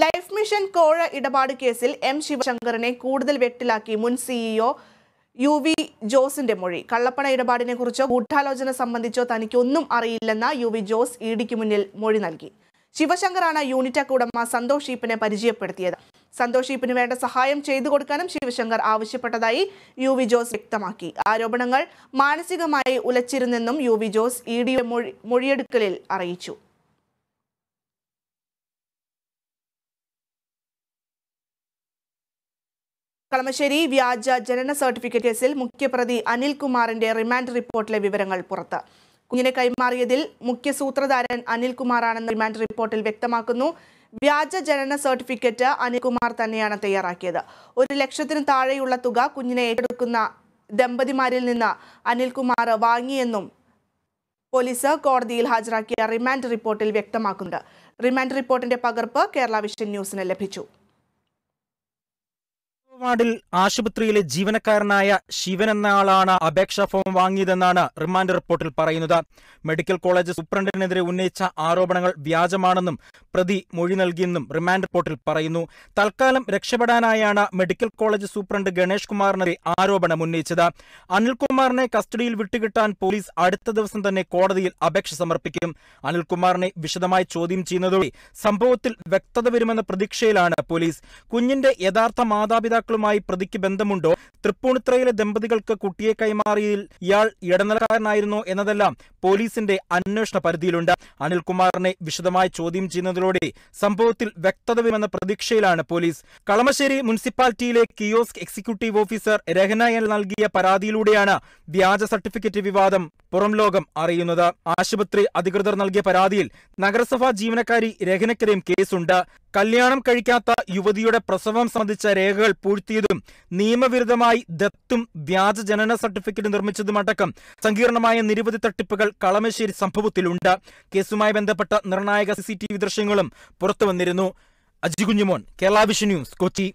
life mission കോഴ ഇടപാട് കേസിൽ എം ശിവശങ്കറിനെ കൂടുതൽ വെട്ടിലാക്കി മുൻ സിഇഒ e യു വി ജോസിന്റെ മൊഴി കള്ളപ്പണ ഇടപാടിനെ കുറിച്ചോ ഗൂഢാലോചന സംബന്ധിച്ചോ തനിക്കൊന്നും അറിയില്ലെന്ന യു വി ജോസ് ഇ ഡിക്ക് മുന്നിൽ മൊഴി നൽകി ശിവശങ്കറാണ് യൂണിറ്റാക്ക് ഉടമ സന്തോഷ് ഈപ്പിനെ പരിചയപ്പെടുത്തിയത് സന്തോഷ് ഈപ്പിന് വേണ്ട സഹായം ചെയ്തു കൊടുക്കാനും ശിവശങ്കർ ആവശ്യപ്പെട്ടതായി യു വി ജോസ് വ്യക്തമാക്കി ആരോപണങ്ങൾ മാനസികമായി ഉലച്ചിരുന്നെന്നും U V Jose E D മൊഴി മൊഴിയെടുക്കലിൽ അറിയിച്ചു കളമശ്ശേരി വ്യാജ ജനന സർട്ടിഫിക്കറ്റ് കേസിൽ മുഖ്യപ്രതി അനിൽകുമാറിന്റെ റിമാൻഡ് റിപ്പോർട്ടിലെ വിവരങ്ങൾ പുറത്ത് കുഞ്ഞിനെ കൈമാറിയതിൽ മുഖ്യ സൂത്രധാരൻ അനിൽകുമാറാണെന്ന് റിമാൻഡ് റിപ്പോർട്ടിൽ വ്യക്തമാക്കുന്നു വ്യാജ ജനന സർട്ടിഫിക്കറ്റ് അനിൽകുമാർ തന്നെയാണ് തയ്യാറാക്കിയത് ഒരു ലക്ഷത്തിന് താഴെയുള്ള തുക കുഞ്ഞിനെ ഏറ്റെടുക്കുന്ന ദമ്പതിമാരിൽ നിന്ന് അനിൽകുമാർ വാങ്ങിയെന്നും പോലീസ് കോടതിയിൽ ഹാജരാക്കിയ റിമാൻഡ് റിപ്പോർട്ടിൽ വ്യക്തമാക്കുന്നുണ്ട് റിമാൻഡ് റിപ്പോർട്ടിന്റെ പകർപ്പ് കേരള വിഷൻ ന്യൂസിന് ലഭിച്ചു വാർഡിൽ ആശുപത്രിയിലെ ജീവനക്കാരനായ ശിവൻ എന്നയാളാണ് അപേക്ഷാ ഫോം വാങ്ങിയതെന്നാണ് റിമാൻഡ് റിപ്പോർട്ടിൽ പറയുന്നത് മെഡിക്കൽ കോളേജ് സൂപ്രണ്ടിനെതിരെ ഉന്നയിച്ച ആരോപണങ്ങൾ വ്യാജമാണെന്നും പ്രതി മൊഴി നൽകിയെന്നും റിമാൻഡ് റിപ്പോർട്ടിൽ പറയുന്നു തൽക്കാലം രക്ഷപ്പെടാനായാണ് മെഡിക്കൽ കോളേജ് സൂപ്രണ്ട് ഗണേഷ് കുമാറിനെതിരെ ആരോപണം ഉന്നയിച്ചത് അനിൽകുമാർ അനിൽകുമാറിനെ കസ്റ്റഡിയിൽ വിട്ടുകിട്ടാൻ പോലീസ് അടുത്ത ദിവസം തന്നെ കോടതിയിൽ അപേക്ഷ സമർപ്പിക്കും അനിൽകുമാറിനെ വിശദമായി ചോദ്യം ചെയ്യുന്നതോടെ സംഭവത്തിൽ വ്യക്തത വരുമെന്ന പ്രതീക്ഷയിലാണ് പോലീസ് കുഞ്ഞിന്റെ യഥാർത്ഥ മാതാപിതാക്കളുമായി പ്രതിക്ക് ബന്ധമുണ്ടോ തൃപ്പൂണിത്രയിലെ ദമ്പതികൾക്ക് കുട്ടിയെ കൈമാറിയതിൽ ഇയാൾ ഇടനിലക്കാരനായിരുന്നോ എന്നതെല്ലാം പോലീസിന്റെ അന്വേഷണ പരിധിയിലുണ്ട് അനിൽകുമാറിനെ വിശദമായി ചോദ്യം ചെയ്യുന്നതിലൂടെ സംഭവത്തിൽ വ്യക്തത വരുമെന്ന പ്രതീക്ഷയിലാണ് പോലീസ് കളമശ്ശേരി മുനിസിപ്പാലിറ്റിയിലെ കിയോസ്ക് എക്സിക്യൂട്ടീവ് ഓഫീസർ രഹന നൽകിയ പരാതിയിലൂടെയാണ് വ്യാജ സർട്ടിഫിക്കറ്റ് വിവാദം പുറം ലോകം അറിയുന്നത് ആശുപത്രി അധികൃതർ നൽകിയ പരാതിയിൽ നഗരസഭാ ജീവനക്കാരി രഹനയ്ക്കെതിരെയും കേസുണ്ട് കല്യാണം കഴിക്കാത്ത യുവതിയുടെ പ്രസവം സംബന്ധിച്ച രേഖകൾ പൂഴ്ത്തിയതും നിയമവിരുദ്ധമായി ദത്തും വ്യാജ ജനന സർട്ടിഫിക്കറ്റ് നിർമ്മിച്ചതുമടക്കം സങ്കീർണമായ നിരവധി തട്ടിപ്പുകൾ കളമശ്ശേരി സംഭവത്തിലുണ്ട് കേസുമായി ബന്ധപ്പെട്ട നിർണായക സി ദൃശ്യങ്ങളും പുറത്തുവന്നിരുന്നു അജികുഞ്ഞുമോൻ കേരള വിഷൻ ന്യൂസ് കൊച്ചി